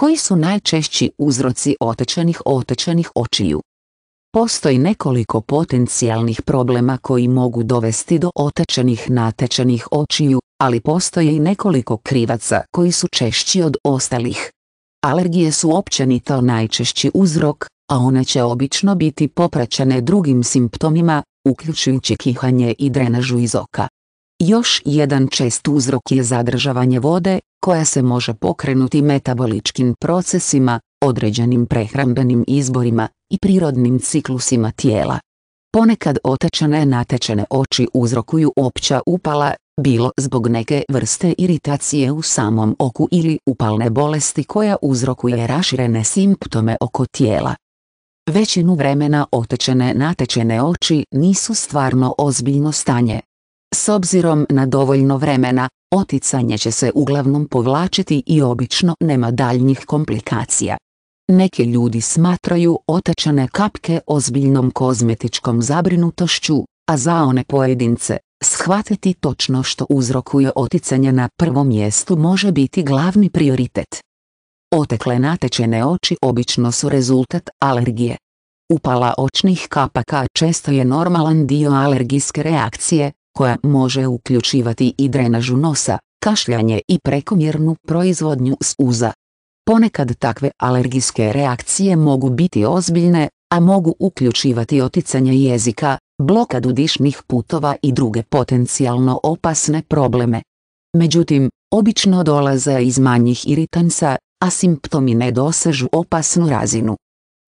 Koji su najčešći uzroci otečenih otečenih očiju? Postoji nekoliko potencijalnih problema koji mogu dovesti do otečenih natečenih očiju, ali postoje i nekoliko krivaca koji su češći od ostalih. Alergije su općenito najčešći uzrok, a one će obično biti popraćene drugim simptomima, uključujući kihanje i drenažu iz oka. Još jedan čest uzrok je zadržavanje vode, koja se može pokrenuti metaboličkim procesima, određenim prehrambenim izborima i prirodnim ciklusima tijela. Ponekad otečene natečene oči uzrokuju opća upala, bilo zbog neke vrste iritacije u samom oku ili upalne bolesti koja uzrokuje raširene simptome oko tijela. Većinu vremena otečene natečene oči nisu stvarno ozbiljno stanje, s obzirom na dovoljno vremena, oticanje će se uglavnom povlačiti i obično nema daljnjih komplikacija. Neki ljudi smatraju otačane kapke ozbiljnom kozmetičkom zabrinutošću, a za one pojedince, shvatiti točno što uzrokuje oticanje na prvom mjestu može biti glavni prioritet. Otekle natečene oči obično su rezultat alergije. Upala očnih kapaka često je normalan dio alergijske reakcije, koja može uključivati i drenažu nosa, kašljanje i prekomjernu proizvodnju suza. Ponekad takve alergijske reakcije mogu biti ozbiljne, a mogu uključivati oticanje jezika, blokadu dišnih putova i druge potencijalno opasne probleme. Međutim, obično dolaze iz manjih iritansa, a simptomi ne dosežu opasnu razinu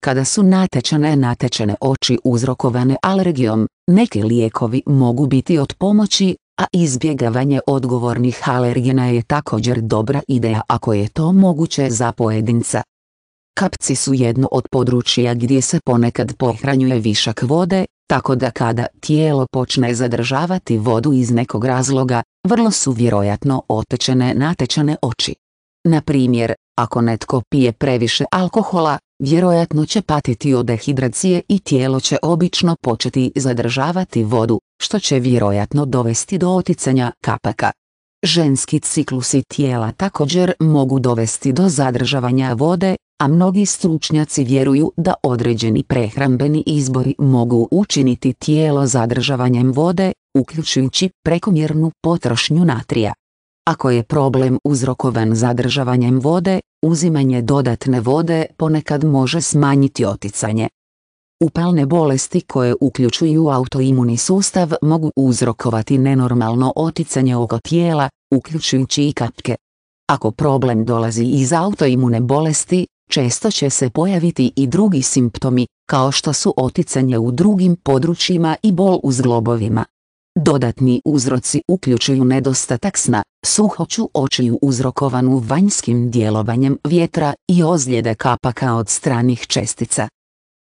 kada su natečene natečene oči uzrokovane alergijom, neki lijekovi mogu biti od pomoći, a izbjegavanje odgovornih alergena je također dobra ideja ako je to moguće za pojedinca. Kapci su jedno od područja gdje se ponekad pohranjuje višak vode, tako da kada tijelo počne zadržavati vodu iz nekog razloga, vrlo su vjerojatno otečene natečene oči. Na primjer, ako netko pije previše alkohola, vjerojatno će patiti od dehidracije i tijelo će obično početi zadržavati vodu, što će vjerojatno dovesti do oticanja kapaka. Ženski ciklusi tijela također mogu dovesti do zadržavanja vode, a mnogi stručnjaci vjeruju da određeni prehrambeni izbori mogu učiniti tijelo zadržavanjem vode, uključujući prekomjernu potrošnju natrija. Ako je problem uzrokovan zadržavanjem vode, uzimanje dodatne vode ponekad može smanjiti oticanje. Upalne bolesti koje uključuju autoimuni sustav mogu uzrokovati nenormalno oticanje oko tijela, uključujući i kapke. Ako problem dolazi iz autoimune bolesti, često će se pojaviti i drugi simptomi, kao što su oticanje u drugim područjima i bol u zglobovima. Dodatni uzroci uključuju nedostatak sna, suhoću očiju uzrokovanu vanjskim djelovanjem vjetra i ozljede kapaka od stranih čestica.